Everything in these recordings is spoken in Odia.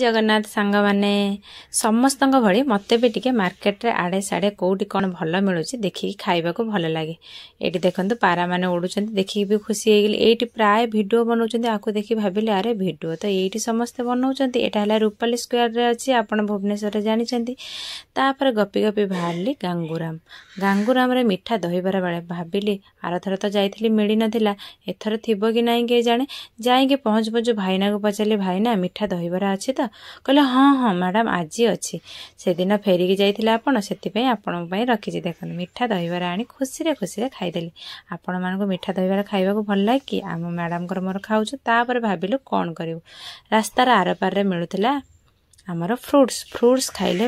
ଜଗନ୍ନାଥ ସାଙ୍ଗମାନେ ସମସ୍ତଙ୍କ ଭଳି ମୋତେ ବି ଟିକେ ମାର୍କେଟରେ ଆଡ଼େ ସାଡ଼େ କେଉଁଠି କ'ଣ ଭଲ ମିଳୁଛି ଦେଖିକି ଖାଇବାକୁ ଭଲ ଲାଗେ ଏଇଠି ଦେଖନ୍ତୁ ପାରାମାନେ ଉଡ଼ୁଛନ୍ତି ଦେଖିକି ବି ଖୁସି ହେଇଗଲି ଏଇଠି ପ୍ରାୟ ଭିଡ଼ିଓ ବନାଉଛନ୍ତି ଆକୁ ଦେଖି ଭାବିଲି ଆରେ ଭିଡ଼ିଓ ତ ଏଇଠି ସମସ୍ତେ ବନାଉଛନ୍ତି ଏଇଟା ହେଲା ରୂପାଲି ସ୍କୋୟାରରେ ଅଛି ଆପଣ ଭୁବନେଶ୍ୱରରେ ଜାଣିଛନ୍ତି ତାପରେ ଗପି ଗପି ବାହାରିଲି ଗାଙ୍ଗୁରାମ ଗାଙ୍ଗୁରାମରେ ମିଠା ଦହିବରା ବେଳେ ଭାବିଲି ଆରଥର ତ ଯାଇଥିଲି ମିଳିନଥିଲା ଏଥର ଥିବ କି ନାହିଁ କିଏ ଜାଣେ ଯାଇକି ପହଞ୍ଚୁ ପହଞ୍ଚୁ ଭାଇନାକୁ ପଚାରିଲି ଭାଇନା ମିଠା ଦହିବରା ଅଛି ତ କହିଲେ ହଁ ହଁ ମ୍ୟାଡ଼ାମ୍ ଆଜି ଅଛି ସେଦିନ ଫେରିକି ଯାଇଥିଲେ ଆପଣ ସେଥିପାଇଁ ଆପଣଙ୍କ ପାଇଁ ରଖିଛି ଦେଖନ୍ତୁ ମିଠା ଦହିବରା ଆଣି ଖୁସିରେ ଖୁସିରେ ଖାଇଦେଲି ଆପଣମାନଙ୍କୁ ମିଠା ଦହିବରା ଖାଇବାକୁ ଭଲ ଲାଗେ କି ଆମ ମ୍ୟାଡ଼ାମ୍ଙ୍କର ମୋର ଖାଉଛୁ ତାପରେ ଭାବିଲୁ କ'ଣ କରିବୁ ରାସ୍ତାର ଆରପାରରେ ମିଳୁଥିଲା ଆମର ଫ୍ରୁଟ୍ସ ଫ୍ରୁଟ୍ସ ଖାଇଲେ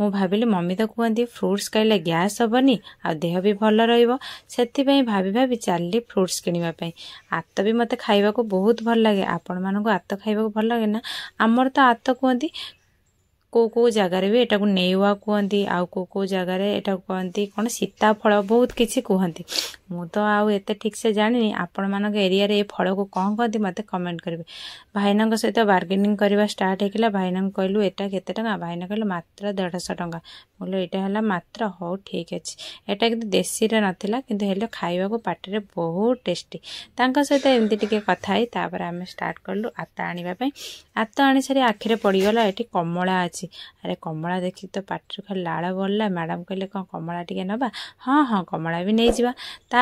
ମୁଁ ଭାବିଲି ମମି ତ କୁହନ୍ତି ଫ୍ରୁଟ୍ସ ଖାଇଲେ ଗ୍ୟାସ୍ ହେବନି ଆଉ ଦେହ ବି ଭଲ ରହିବ ସେଥିପାଇଁ ଭାବି ଭାବି ଚାଲିଲି ଫ୍ରୁଟ୍ସ କିଣିବା ପାଇଁ ଆତ ବି ମୋତେ ଖାଇବାକୁ ବହୁତ ଭଲ ଲାଗେ ଆପଣମାନଙ୍କୁ ଆତ ଖାଇବାକୁ ଭଲ ଲାଗେ ନା ଆମର ତ ଆତ କୁହନ୍ତି କେଉଁ କେଉଁ ଜାଗାରେ ବି ଏଟାକୁ ନେଇୱା କୁହନ୍ତି ଆଉ କେଉଁ କେଉଁ ଜାଗାରେ ଏଟାକୁ କୁହନ୍ତି କ'ଣ ସୀତାଫଳ ବହୁତ କିଛି କୁହନ୍ତି ମୁଁ ତ ଆଉ ଏତେ ଠିକ୍ସେ ଜାଣିନି ଆପଣମାନଙ୍କ ଏରିଆରେ ଏ ଫଳକୁ କ'ଣ କହନ୍ତି ମୋତେ କମେଣ୍ଟ କରିବେ ଭାଇନାଙ୍କ ସହିତ ବାର୍ଗେନିଂ କରିବା ଷ୍ଟାର୍ଟ ହେଇଥିଲା ଭାଇନାଙ୍କୁ କହିଲୁ ଏଇଟା କେତେ ଟଙ୍କା ଭାଇନା କହିଲୁ ମାତ୍ର ଦେଢ଼ଶହ ଟଙ୍କା ମୁଁ କହିଲି ଏଇଟା ହେଲା ମାତ୍ର ହଉ ଠିକ୍ ଅଛି ଏଇଟା କିନ୍ତୁ ଦେଶୀରେ ନଥିଲା କିନ୍ତୁ ହେଲେ ଖାଇବାକୁ ପାଟିରେ ବହୁତ ଟେଷ୍ଟି ତାଙ୍କ ସହିତ ଏମିତି ଟିକେ କଥା ହେଇ ତାପରେ ଆମେ ଷ୍ଟାର୍ଟ କଲୁ ଆତା ଆଣିବା ପାଇଁ ଆତ ଆଣି ସାରି ଆଖିରେ ପଡ଼ିଗଲା ଏଠି କମଳା ଅଛି ଆରେ କମଳା ଦେଖିକି ତ ପାଟିରୁ ଖାଲି ଲାଳ ବଢ଼ିଲା ମ୍ୟାଡ଼ାମ୍ କହିଲେ କ'ଣ କମଳା ଟିକେ ନେବା ହଁ ହଁ କମଳା ବି ନେଇଯିବା ତା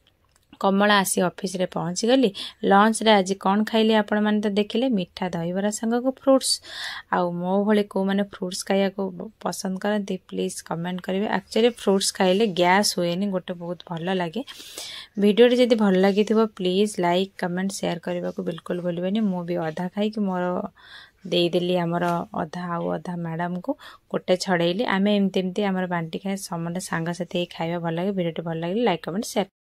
କମଳା ଆସି ଅଫିସରେ ପହଞ୍ଚିଗଲି ଲଞ୍ଚରେ ଆଜି କ'ଣ ଖାଇଲି ଆପଣମାନେ ତ ଦେଖିଲେ ମିଠା ଦହିବରା ସାଙ୍ଗକୁ ଫ୍ରୁଟ୍ସ ଆଉ ମୋ ଭଳି କେଉଁମାନେ ଫ୍ରୁଟ୍ସ ଖାଇବାକୁ ପସନ୍ଦ କରନ୍ତି ପ୍ଲିଜ୍ କମେଣ୍ଟ କରିବେ ଆକ୍ଚୁଆଲି ଫ୍ରୁଟ୍ସ ଖାଇଲେ ଗ୍ୟାସ୍ ହୁଏନି ଗୋଟେ ବହୁତ ଭଲ ଲାଗେ ଭିଡ଼ିଓଟି ଯଦି ଭଲ ଲାଗିଥିବ ପ୍ଲିଜ୍ ଲାଇକ୍ କମେଣ୍ଟ ସେୟାର କରିବାକୁ ବିଲକୁଲ ଭୁଲିବେନି ମୁଁ ବି ଅଧା ଖାଇକି ମୋର ଦେଇଦେଲି ଆମର ଅଧା ଆଉ ଅଧା ମ୍ୟାଡ଼ାମକୁ ଗୋଟେ ଛଡ଼େଇଲି ଆମେ ଏମିତି ଏମିତି ଆମର ବାଣ୍ଟି ଖାଇ ସମସ୍ତେ ସାଙ୍ଗସାଥି ହେଇ ଖାଇବା ଭଲ ଲାଗେ ଭିଡ଼ିଓଟି ଭଲ ଲାଗିଲେ ଲାଇକ୍ କମେଣ୍ଟ ସେୟାର